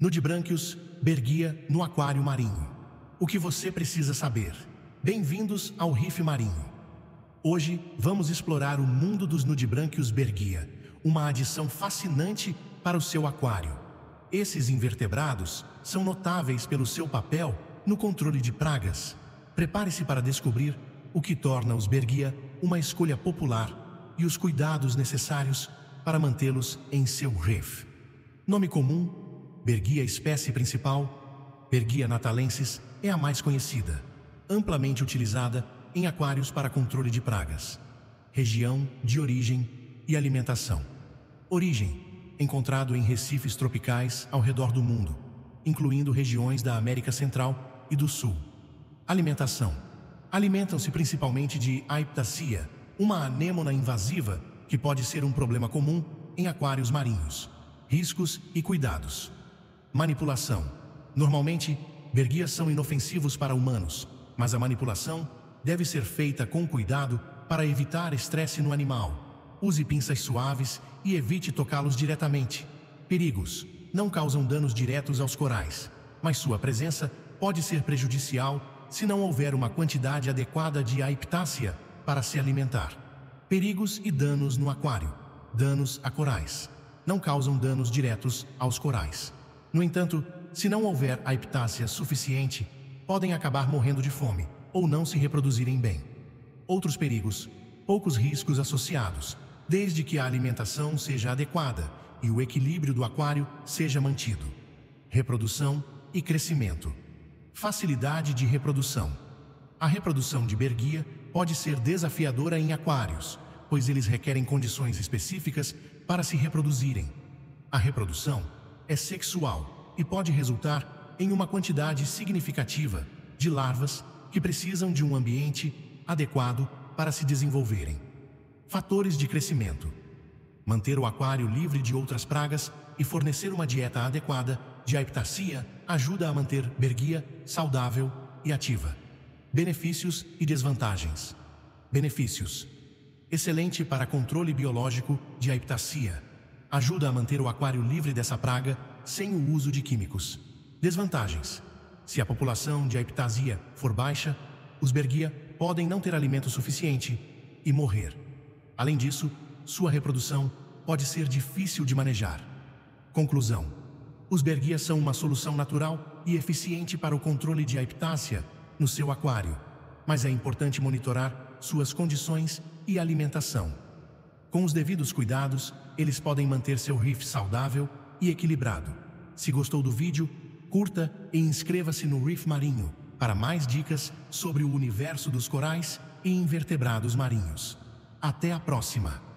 Nudibranquius berguia no aquário marinho. O que você precisa saber. Bem-vindos ao Riff Marinho. Hoje vamos explorar o mundo dos nudibranquios berguia, uma adição fascinante para o seu aquário. Esses invertebrados são notáveis pelo seu papel no controle de pragas. Prepare-se para descobrir o que torna os berguia uma escolha popular e os cuidados necessários para mantê-los em seu reef. Nome comum Berguia espécie principal, Berguia natalensis, é a mais conhecida, amplamente utilizada em aquários para controle de pragas. Região de origem e alimentação. Origem: encontrado em recifes tropicais ao redor do mundo, incluindo regiões da América Central e do Sul. Alimentação: alimentam-se principalmente de Aiptacia, uma anêmona invasiva que pode ser um problema comum em aquários marinhos. Riscos e cuidados. Manipulação. Normalmente, berguias são inofensivos para humanos, mas a manipulação deve ser feita com cuidado para evitar estresse no animal. Use pinças suaves e evite tocá-los diretamente. Perigos não causam danos diretos aos corais, mas sua presença pode ser prejudicial se não houver uma quantidade adequada de aiptácia para se alimentar. Perigos e danos no aquário. Danos a corais não causam danos diretos aos corais no entanto, se não houver a suficiente, podem acabar morrendo de fome ou não se reproduzirem bem. Outros perigos, poucos riscos associados, desde que a alimentação seja adequada e o equilíbrio do aquário seja mantido. Reprodução e crescimento. Facilidade de reprodução. A reprodução de berguia pode ser desafiadora em aquários, pois eles requerem condições específicas para se reproduzirem. A reprodução é sexual e pode resultar em uma quantidade significativa de larvas que precisam de um ambiente adequado para se desenvolverem. Fatores de crescimento: manter o aquário livre de outras pragas e fornecer uma dieta adequada de aiptacia ajuda a manter berguia saudável e ativa. Benefícios e desvantagens: benefícios excelente para controle biológico de aiptacia ajuda a manter o aquário livre dessa praga sem o uso de químicos. Desvantagens: se a população de aiptasia for baixa, os berguia podem não ter alimento suficiente e morrer. Além disso, sua reprodução pode ser difícil de manejar. Conclusão: os berguias são uma solução natural e eficiente para o controle de aiptácea no seu aquário, mas é importante monitorar suas condições e alimentação. Com os devidos cuidados, eles podem manter seu riff saudável e equilibrado. Se gostou do vídeo, curta e inscreva-se no Reef Marinho para mais dicas sobre o universo dos corais e invertebrados marinhos. Até a próxima!